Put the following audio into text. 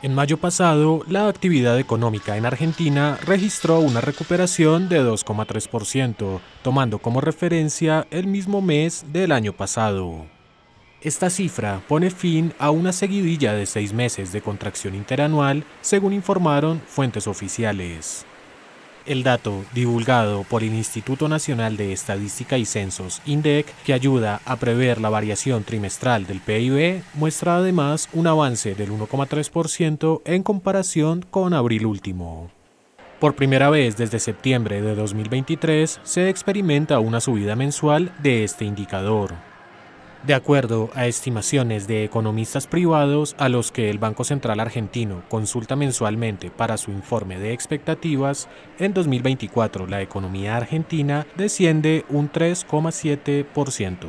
En mayo pasado, la actividad económica en Argentina registró una recuperación de 2,3%, tomando como referencia el mismo mes del año pasado. Esta cifra pone fin a una seguidilla de seis meses de contracción interanual, según informaron fuentes oficiales el dato divulgado por el Instituto Nacional de Estadística y Censos, INDEC, que ayuda a prever la variación trimestral del PIB, muestra además un avance del 1,3% en comparación con abril último. Por primera vez desde septiembre de 2023 se experimenta una subida mensual de este indicador de acuerdo a estimaciones de economistas privados a los que el Banco Central argentino consulta mensualmente para su informe de expectativas, en 2024 la economía argentina desciende un 3,7%.